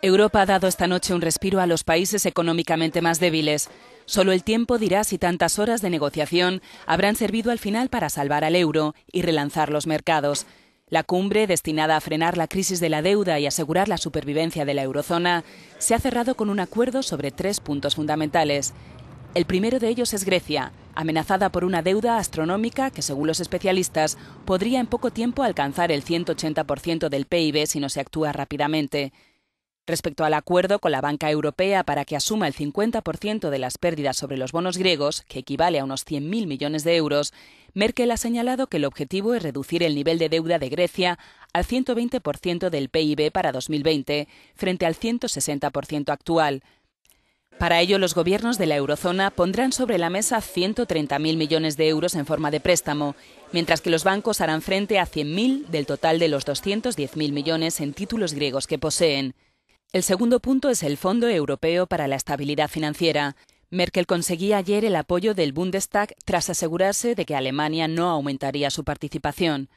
Europa ha dado esta noche un respiro a los países económicamente más débiles. Solo el tiempo dirá si tantas horas de negociación habrán servido al final para salvar al euro y relanzar los mercados. La cumbre, destinada a frenar la crisis de la deuda y asegurar la supervivencia de la eurozona, se ha cerrado con un acuerdo sobre tres puntos fundamentales. El primero de ellos es Grecia, amenazada por una deuda astronómica que, según los especialistas, podría en poco tiempo alcanzar el 180% del PIB si no se actúa rápidamente. Respecto al acuerdo con la banca europea para que asuma el 50% de las pérdidas sobre los bonos griegos, que equivale a unos 100.000 millones de euros, Merkel ha señalado que el objetivo es reducir el nivel de deuda de Grecia al 120% del PIB para 2020, frente al 160% actual. Para ello, los gobiernos de la eurozona pondrán sobre la mesa 130.000 millones de euros en forma de préstamo, mientras que los bancos harán frente a 100.000 del total de los 210.000 millones en títulos griegos que poseen. El segundo punto es el Fondo Europeo para la Estabilidad Financiera. Merkel conseguía ayer el apoyo del Bundestag tras asegurarse de que Alemania no aumentaría su participación.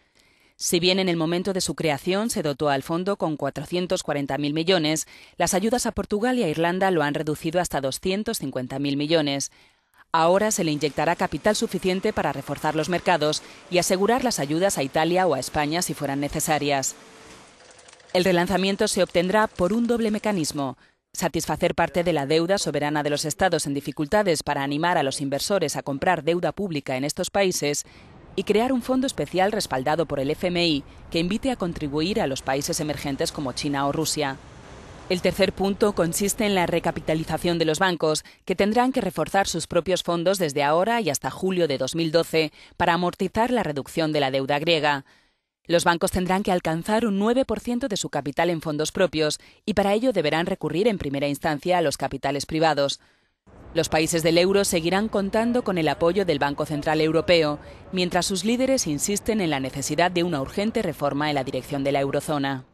Si bien en el momento de su creación se dotó al fondo con 440.000 millones, las ayudas a Portugal y a Irlanda lo han reducido hasta 250.000 millones. Ahora se le inyectará capital suficiente para reforzar los mercados y asegurar las ayudas a Italia o a España si fueran necesarias. El relanzamiento se obtendrá por un doble mecanismo. Satisfacer parte de la deuda soberana de los estados en dificultades para animar a los inversores a comprar deuda pública en estos países y crear un fondo especial respaldado por el FMI que invite a contribuir a los países emergentes como China o Rusia. El tercer punto consiste en la recapitalización de los bancos, que tendrán que reforzar sus propios fondos desde ahora y hasta julio de 2012 para amortizar la reducción de la deuda griega. Los bancos tendrán que alcanzar un 9% de su capital en fondos propios y para ello deberán recurrir en primera instancia a los capitales privados. Los países del euro seguirán contando con el apoyo del Banco Central Europeo, mientras sus líderes insisten en la necesidad de una urgente reforma en la dirección de la eurozona.